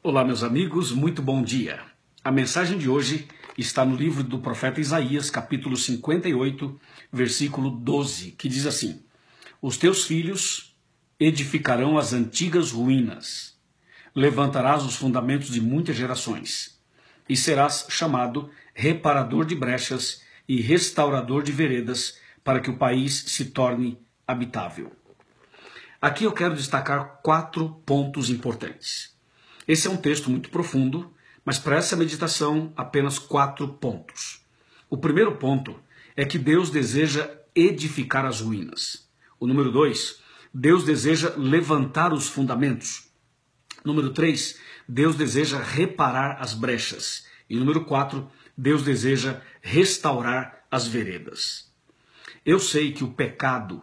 Olá, meus amigos, muito bom dia. A mensagem de hoje está no livro do profeta Isaías, capítulo 58, versículo 12, que diz assim: Os teus filhos edificarão as antigas ruínas, levantarás os fundamentos de muitas gerações, e serás chamado reparador de brechas e restaurador de veredas, para que o país se torne habitável. Aqui eu quero destacar quatro pontos importantes. Esse é um texto muito profundo, mas para essa meditação, apenas quatro pontos. O primeiro ponto é que Deus deseja edificar as ruínas. O número dois, Deus deseja levantar os fundamentos. Número três, Deus deseja reparar as brechas. E número quatro, Deus deseja restaurar as veredas. Eu sei que o pecado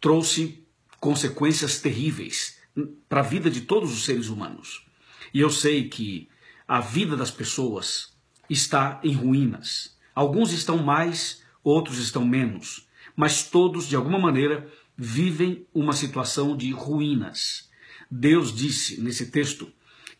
trouxe consequências terríveis para a vida de todos os seres humanos. E eu sei que a vida das pessoas está em ruínas. Alguns estão mais, outros estão menos. Mas todos, de alguma maneira, vivem uma situação de ruínas. Deus disse nesse texto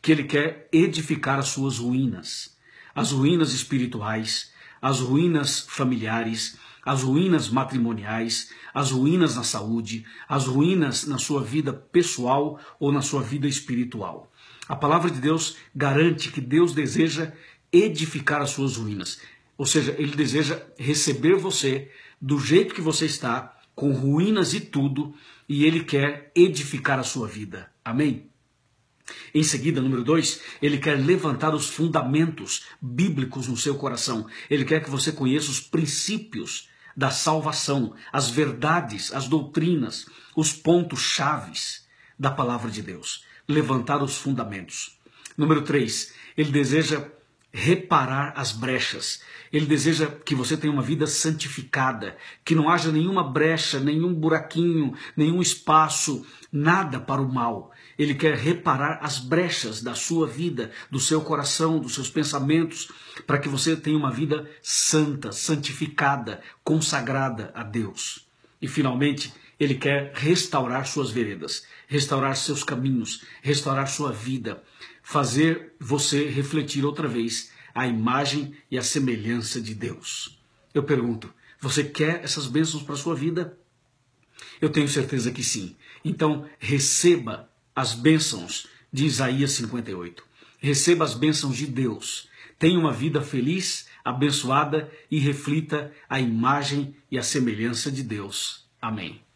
que ele quer edificar as suas ruínas, as ruínas espirituais, as ruínas familiares, as ruínas matrimoniais, as ruínas na saúde, as ruínas na sua vida pessoal ou na sua vida espiritual. A palavra de Deus garante que Deus deseja edificar as suas ruínas, ou seja, ele deseja receber você do jeito que você está, com ruínas e tudo, e ele quer edificar a sua vida. Amém? Em seguida, número dois, ele quer levantar os fundamentos bíblicos no seu coração. Ele quer que você conheça os princípios da salvação, as verdades, as doutrinas, os pontos chaves da palavra de Deus, levantar os fundamentos. Número 3, ele deseja reparar as brechas. Ele deseja que você tenha uma vida santificada, que não haja nenhuma brecha, nenhum buraquinho, nenhum espaço, nada para o mal. Ele quer reparar as brechas da sua vida, do seu coração, dos seus pensamentos, para que você tenha uma vida santa, santificada, consagrada a Deus. E finalmente, ele quer restaurar suas veredas, restaurar seus caminhos, restaurar sua vida, fazer você refletir outra vez a imagem e a semelhança de Deus. Eu pergunto, você quer essas bênçãos para sua vida? Eu tenho certeza que sim. Então, receba as bênçãos de Isaías 58 receba as bênçãos de Deus, tenha uma vida feliz, abençoada e reflita a imagem e a semelhança de Deus. Amém.